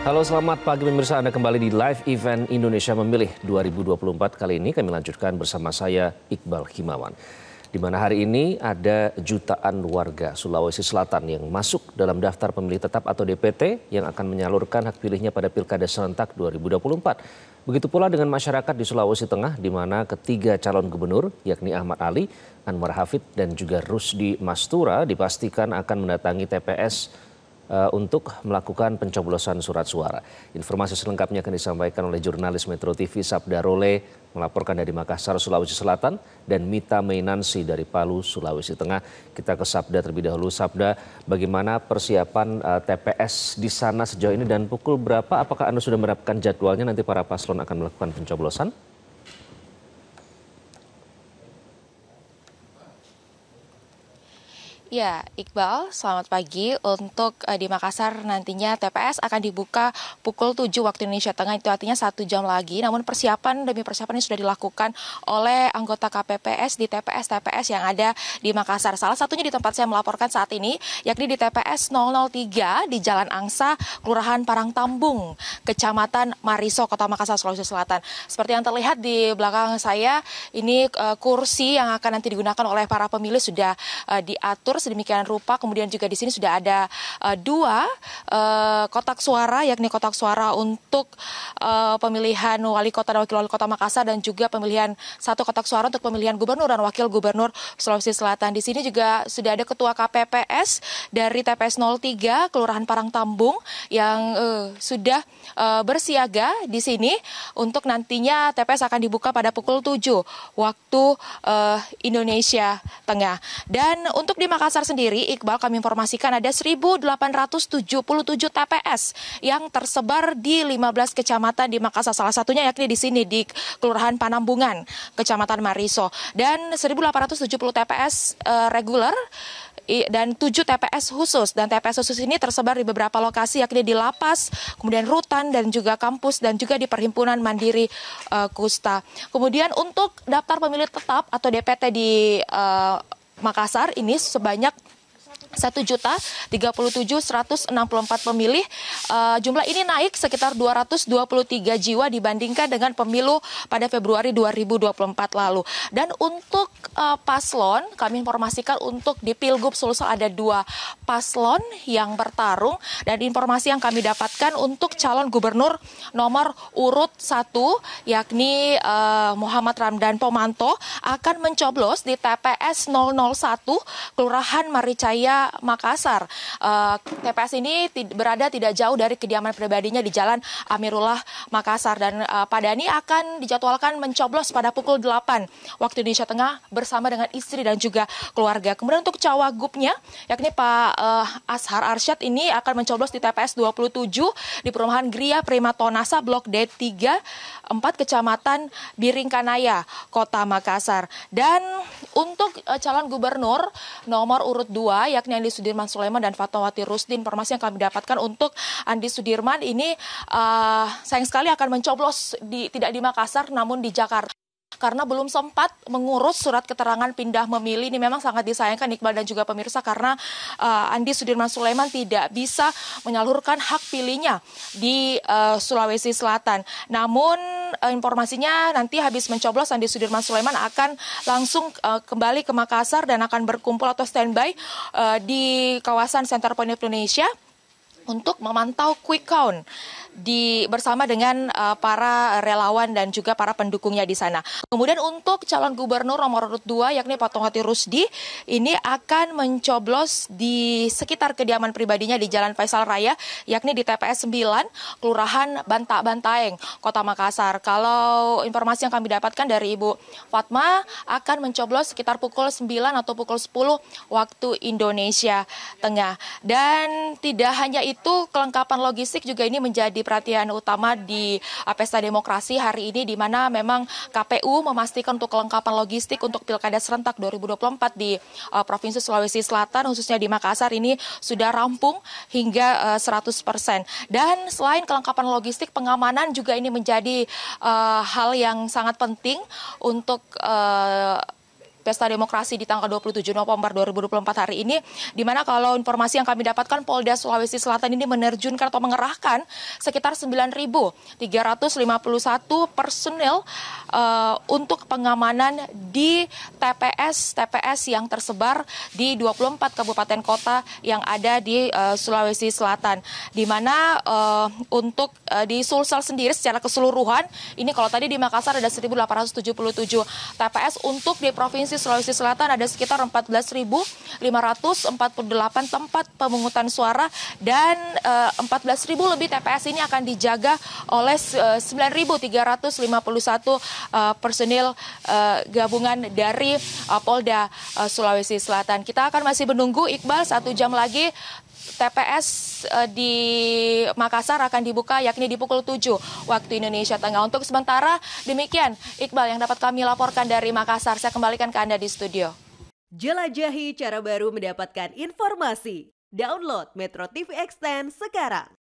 Halo selamat pagi pemirsa Anda kembali di live event Indonesia Memilih 2024 kali ini kami lanjutkan bersama saya Iqbal Himawan. Di mana hari ini ada jutaan warga Sulawesi Selatan yang masuk dalam daftar pemilih tetap atau DPT yang akan menyalurkan hak pilihnya pada Pilkada serentak 2024. Begitu pula dengan masyarakat di Sulawesi Tengah di mana ketiga calon gubernur yakni Ahmad Ali, Anwar Hafid dan juga Rusdi Mastura dipastikan akan mendatangi TPS uh, untuk melakukan pencoblosan surat suara. Informasi selengkapnya akan disampaikan oleh jurnalis Metro TV Sabda Role melaporkan dari Makassar, Sulawesi Selatan dan Mita Mainansi dari Palu, Sulawesi Tengah. Kita ke Sabda terlebih dahulu. Sabda, bagaimana persiapan uh, eh, TPS di sana sejauh ini dan pukul berapa? Apakah Anda sudah menerapkan jadwalnya nanti para paslon akan melakukan pencoblosan? Ya, Iqbal, selamat pagi. Untuk uh, di Makassar nantinya TPS akan dibuka pukul 7 waktu Indonesia Tengah, itu artinya satu jam lagi. Namun persiapan demi persiapan ini sudah dilakukan oleh anggota KPPS di TPS-TPS yang ada di Makassar. Salah satunya di tempat saya melaporkan saat ini, yakni di TPS 003 di Jalan Angsa, Kelurahan Parang Tambung, Kecamatan Mariso, Kota Makassar, Sulawesi Selatan. Seperti yang terlihat di belakang saya, ini uh, kursi yang akan nanti digunakan oleh para pemilih sudah uh, diatur sedemikian rupa. Kemudian juga di sini sudah ada uh, dua uh, kotak suara, yakni kotak suara untuk uh, pemilihan wali kota dan wakil wali kota Makassar dan juga pemilihan satu kotak suara untuk pemilihan gubernur dan wakil gubernur Sulawesi Selatan. Di sini juga sudah ada ketua KPPS dari TPS 03 Kelurahan Parang Tambung yang uh, sudah uh, bersiaga di sini untuk nantinya TPS akan dibuka pada pukul 7 waktu uh, Indonesia Tengah. Dan untuk di Makassar Makassar sendiri, Iqbal kami informasikan ada 1.877 TPS yang tersebar di 15 kecamatan di Makassar. Salah satunya yakni di sini di Kelurahan Panambungan, Kecamatan Mariso. Dan 1.870 TPS uh, reguler dan 7 TPS khusus. Dan TPS khusus ini tersebar di beberapa lokasi yakni di Lapas, kemudian Rutan dan juga kampus dan juga di Perhimpunan Mandiri uh, Kusta. Kemudian untuk daftar pemilih tetap atau DPT di uh, Makassar ini sebanyak satu juta tiga puluh puluh tujuh enam empat pemilih. Uh, jumlah ini naik sekitar dua dua ratus puluh tiga jiwa dibandingkan dengan pemilu pada Februari dua dua ribu puluh empat lalu. Dan untuk uh, paslon, kami informasikan untuk di Pilgub Sulsel ada dua paslon yang bertarung dan informasi yang kami dapatkan untuk calon gubernur nomor urut satu yakni uh, Muhammad Ramdan Pomanto akan mencoblos di TPS 001 Kelurahan Maricaya Makassar. Eh, TPS ini berada tidak jauh dari kediaman pribadinya di Jalan Amirullah Makassar dan uh, eh, Padani akan dijadwalkan mencoblos pada pukul 8 waktu Indonesia Tengah bersama dengan istri dan juga keluarga. Kemudian untuk cawagupnya yakni Pak eh, Ashar Arsyad ini akan mencoblos di TPS 27 di perumahan Gria Prima Tonasa Blok D3 4 Kecamatan Biringkanaya, Kota Makassar. Dan untuk calon gubernur nomor urut 2 yakni yakni Andi Sudirman Sulaiman dan Fatmawati Rusdi. Informasi yang kami dapatkan untuk Andi Sudirman ini uh, sayang sekali akan mencoblos di, tidak di Makassar namun di Jakarta karena belum sempat mengurus surat keterangan pindah memilih ini memang sangat disayangkan Iqbal dan juga pemirsa karena uh, Andi Sudirman Sulaiman tidak bisa menyalurkan hak pilihnya di uh, Sulawesi Selatan. Namun uh, informasinya nanti habis mencoblos Andi Sudirman Sulaiman akan langsung uh, kembali ke Makassar dan akan berkumpul atau standby uh, di kawasan Center Point Indonesia untuk memantau quick count di bersama dengan uh, para relawan dan juga para pendukungnya di sana. Kemudian untuk calon gubernur nomor urut 2 yakni Hati Rusdi ini akan mencoblos di sekitar kediaman pribadinya di Jalan Faisal Raya yakni di TPS 9 Kelurahan Banta Bantaeng, Kota Makassar. Kalau informasi yang kami dapatkan dari Ibu Fatma akan mencoblos sekitar pukul 9 atau pukul 10 waktu Indonesia Tengah. Dan tidak hanya itu, kelengkapan logistik juga ini menjadi menjadi perhatian utama di eh, Pesta Demokrasi hari ini di mana memang KPU memastikan untuk kelengkapan logistik untuk Pilkada serentak 2024 di eh, Provinsi Sulawesi Selatan khususnya di Makassar ini sudah rampung hingga uh, eh, 100%. Dan selain kelengkapan logistik, pengamanan juga ini menjadi hal yang sangat penting untuk Pesta Demokrasi di tanggal 27 November 2024 hari ini, di mana kalau informasi yang kami dapatkan Polda Sulawesi Selatan ini menerjunkan atau mengerahkan sekitar 9.351 personil uh, untuk pengamanan di TPS TPS yang tersebar di 24 kabupaten kota yang ada di uh, Sulawesi Selatan, di mana uh, untuk uh, di Sulsel sendiri secara keseluruhan ini kalau tadi di Makassar ada 1.877 TPS untuk di provinsi Provinsi Sulawesi Selatan ada sekitar 14.548 tempat pemungutan suara dan uh, eh, 14.000 lebih TPS ini akan dijaga oleh uh, 9.351 uh, personil eh, gabungan dari eh, Polda Sulawesi Selatan. Kita akan masih menunggu Iqbal satu jam lagi TPS eh, di Makassar akan dibuka yakni di pukul 7 waktu Indonesia Tengah. Untuk sementara demikian Iqbal yang dapat kami laporkan dari Makassar. Saya kembalikan ke Anda di studio. Jelajahi cara baru mendapatkan informasi. Download Metro TV Extend sekarang.